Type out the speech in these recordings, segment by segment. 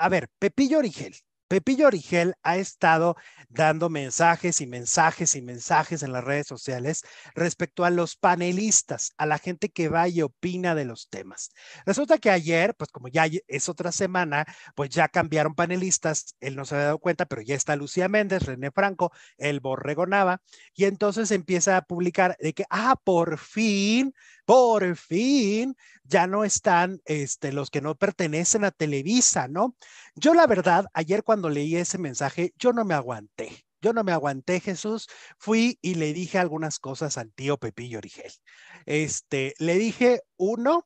a ver, Pepillo Origel. Pepillo Origel ha estado dando mensajes y mensajes y mensajes en las redes sociales respecto a los panelistas, a la gente que va y opina de los temas. Resulta que ayer, pues como ya es otra semana, pues ya cambiaron panelistas, él no se había dado cuenta, pero ya está Lucía Méndez, René Franco, el Borrego y entonces empieza a publicar de que, ah, por fin por fin ya no están este, los que no pertenecen a Televisa, ¿no? Yo la verdad, ayer cuando leí ese mensaje, yo no me aguanté. Yo no me aguanté, Jesús. Fui y le dije algunas cosas al tío Pepillo Origel. Este, le dije, uno,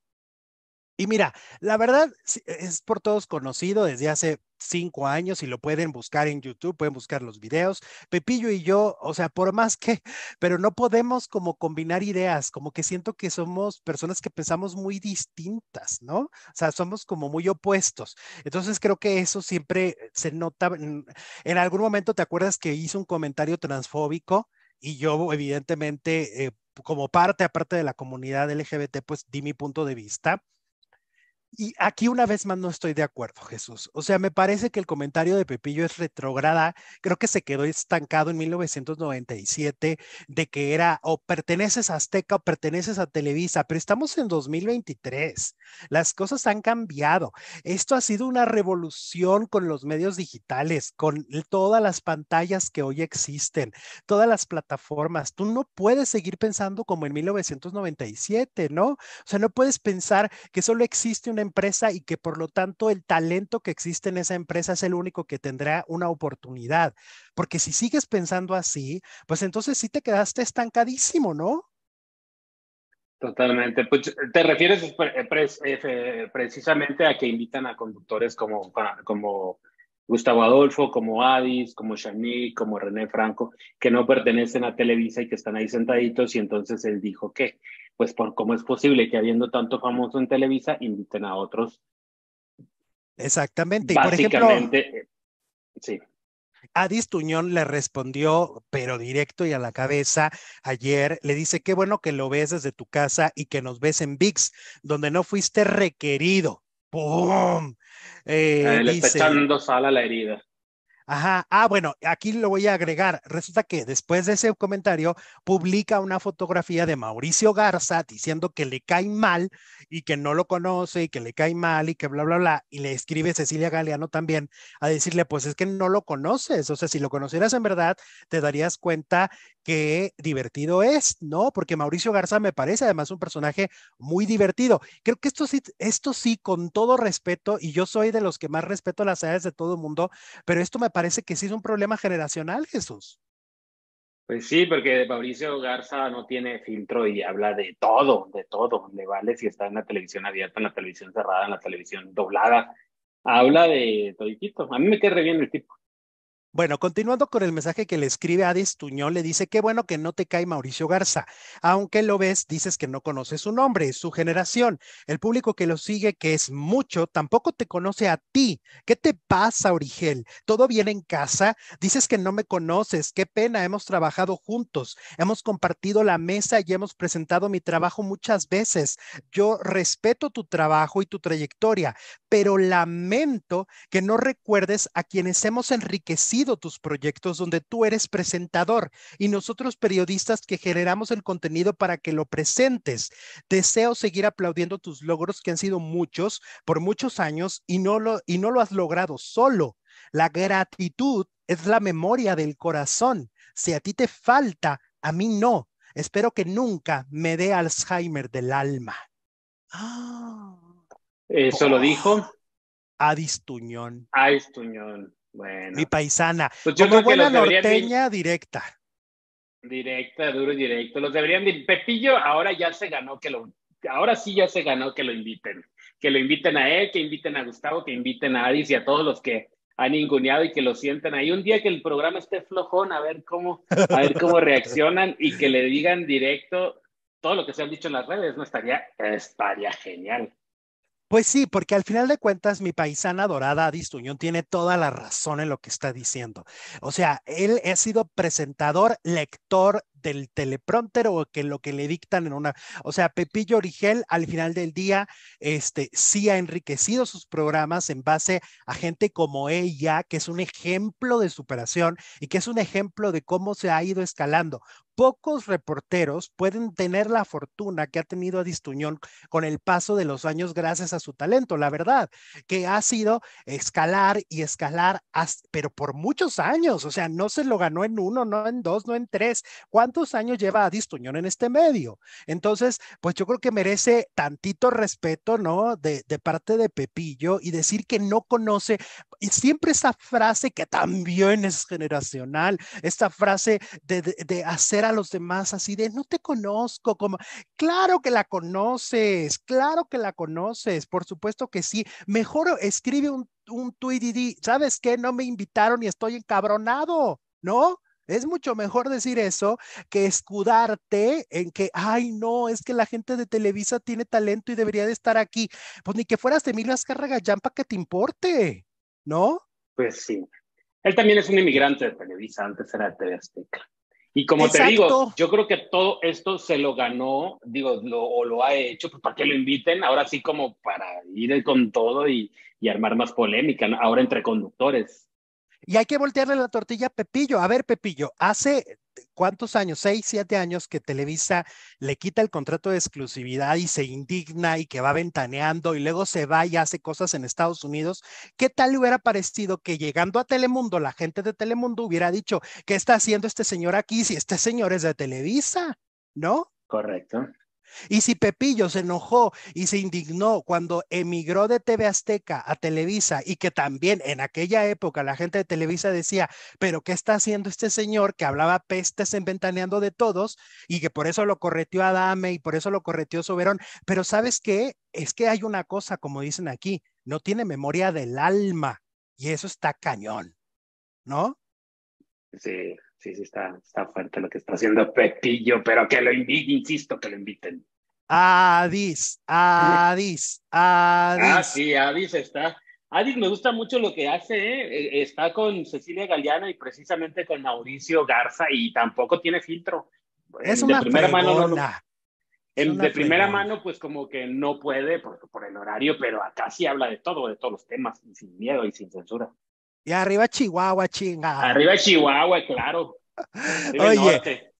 y mira, la verdad es por todos conocido desde hace cinco años y lo pueden buscar en YouTube, pueden buscar los videos. Pepillo y yo, o sea, por más que, pero no podemos como combinar ideas, como que siento que somos personas que pensamos muy distintas, ¿no? O sea, somos como muy opuestos. Entonces creo que eso siempre eh, se nota. Mm, en algún momento te acuerdas que hice un comentario transfóbico y yo evidentemente... Eh, como parte, aparte de la comunidad LGBT, pues di mi punto de vista y aquí una vez más no estoy de acuerdo, Jesús. O sea, me parece que el comentario de Pepillo es retrograda. Creo que se quedó estancado en 1997 de que era o perteneces a Azteca o perteneces a Televisa, pero estamos en 2023. Las cosas han cambiado. Esto ha sido una revolución con los medios digitales, con todas las pantallas que hoy existen, todas las plataformas. Tú no puedes seguir pensando como en 1997, ¿no? O sea, no puedes pensar que solo existe una empresa y que por lo tanto el talento que existe en esa empresa es el único que tendrá una oportunidad. Porque si sigues pensando así, pues entonces sí te quedaste estancadísimo, ¿no? Totalmente. Pues te refieres eh, eh, precisamente a que invitan a conductores como, ah, como Gustavo Adolfo, como Adis, como Shani, como René Franco, que no pertenecen a Televisa y que están ahí sentaditos y entonces él dijo que pues por cómo es posible que habiendo tanto famoso en Televisa inviten a otros. Exactamente. y por ejemplo, eh, sí. Adis Tuñón le respondió, pero directo y a la cabeza, ayer. Le dice, qué bueno que lo ves desde tu casa y que nos ves en VIX, donde no fuiste requerido. ¡Pum! Eh, ah, le echando sal a la herida. Ajá, ah, bueno, aquí lo voy a agregar. Resulta que después de ese comentario publica una fotografía de Mauricio Garza diciendo que le cae mal y que no lo conoce y que le cae mal y que bla, bla, bla. Y le escribe Cecilia Galeano también a decirle, pues es que no lo conoces. O sea, si lo conocieras en verdad, te darías cuenta que divertido es, ¿no? Porque Mauricio Garza me parece además un personaje muy divertido. Creo que esto sí, esto sí, con todo respeto, y yo soy de los que más respeto las edades de todo el mundo, pero esto me parece que sí es un problema generacional, Jesús. Pues sí, porque Mauricio Garza no tiene filtro y habla de todo, de todo. Le vale si está en la televisión abierta, en la televisión cerrada, en la televisión doblada. Habla de todo. A mí me queda re bien el tipo. Bueno, continuando con el mensaje que le escribe Adis Tuñón, le dice, qué bueno que no te cae Mauricio Garza. Aunque lo ves, dices que no conoces su nombre, su generación. El público que lo sigue, que es mucho, tampoco te conoce a ti. ¿Qué te pasa, Origel? ¿Todo bien en casa? Dices que no me conoces. Qué pena, hemos trabajado juntos. Hemos compartido la mesa y hemos presentado mi trabajo muchas veces. Yo respeto tu trabajo y tu trayectoria, pero lamento que no recuerdes a quienes hemos enriquecido tus proyectos donde tú eres presentador y nosotros periodistas que generamos el contenido para que lo presentes. Deseo seguir aplaudiendo tus logros que han sido muchos por muchos años y no lo, y no lo has logrado solo. La gratitud es la memoria del corazón. Si a ti te falta, a mí no. Espero que nunca me dé Alzheimer del alma. Ah. Eso lo dijo. Adistuñón. Adistuñón. Bueno. Mi paisana. Pues yo Como buena norteña directa. Directa, duro y directo. Los deberían de... Pepillo ahora ya se ganó que lo... Ahora sí ya se ganó que lo inviten. Que lo inviten a él, que inviten a Gustavo, que inviten a Adis y a todos los que han inguneado y que lo sienten ahí. Un día que el programa esté flojón, a ver cómo, a ver cómo reaccionan y que le digan directo todo lo que se han dicho en las redes, ¿no? Estaría, estaría genial. Pues sí, porque al final de cuentas mi paisana dorada Adis tiene toda la razón en lo que está diciendo. O sea, él ha sido presentador, lector, del teleprompter o que lo que le dictan en una, o sea, Pepillo Origel al final del día, este, sí ha enriquecido sus programas en base a gente como ella, que es un ejemplo de superación y que es un ejemplo de cómo se ha ido escalando pocos reporteros pueden tener la fortuna que ha tenido a Distuñón con el paso de los años gracias a su talento, la verdad, que ha sido escalar y escalar, pero por muchos años, o sea, no se lo ganó en uno, no en dos, no en tres. ¿Cuánto cuántos años lleva a Distuñón en este medio. Entonces, pues yo creo que merece tantito respeto, ¿no? De, parte de Pepillo y decir que no conoce, y siempre esa frase que también es generacional, esta frase de, hacer a los demás así de, no te conozco, como, claro que la conoces, claro que la conoces, por supuesto que sí, mejor escribe un, un tweet y di, ¿sabes qué? No me invitaron y estoy encabronado. ¿no? Es mucho mejor decir eso que escudarte en que, ay, no, es que la gente de Televisa tiene talento y debería de estar aquí. Pues ni que fueras de Emilio Azcárraga Yampa que te importe, ¿no? Pues sí. Él también es un inmigrante de Televisa, antes era de TV Azteca. Y como te digo, yo creo que todo esto se lo ganó, digo, lo, o lo ha hecho, pues, para que lo inviten, ahora sí como para ir con todo y, y armar más polémica, ahora entre conductores. Y hay que voltearle la tortilla a Pepillo. A ver, Pepillo, hace cuántos años, seis, siete años que Televisa le quita el contrato de exclusividad y se indigna y que va ventaneando y luego se va y hace cosas en Estados Unidos. ¿Qué tal le hubiera parecido que llegando a Telemundo, la gente de Telemundo hubiera dicho, ¿qué está haciendo este señor aquí si este señor es de Televisa? ¿No? Correcto. Y si Pepillo se enojó y se indignó cuando emigró de TV Azteca a Televisa y que también en aquella época la gente de Televisa decía, pero ¿qué está haciendo este señor que hablaba pestes en ventaneando de todos y que por eso lo correteó Adame y por eso lo correteó Soberón? Pero sabes qué? Es que hay una cosa, como dicen aquí, no tiene memoria del alma y eso está cañón, ¿no? Sí, sí, sí, está, está fuerte lo que está haciendo Pepillo, pero que lo inviten, insisto, que lo inviten. Adis, Adis, Adis. Ah, sí, Adis está. Adis me gusta mucho lo que hace, ¿eh? E, está con Cecilia Galeana y precisamente con Mauricio Garza y tampoco tiene filtro. Es de primera mano de primera mano, pues como que no puede por, el horario, pero acá sí habla de todo, de todos los temas, sin miedo y sin censura. Y arriba Chihuahua, chingada. Arriba Chihuahua, claro. Oye,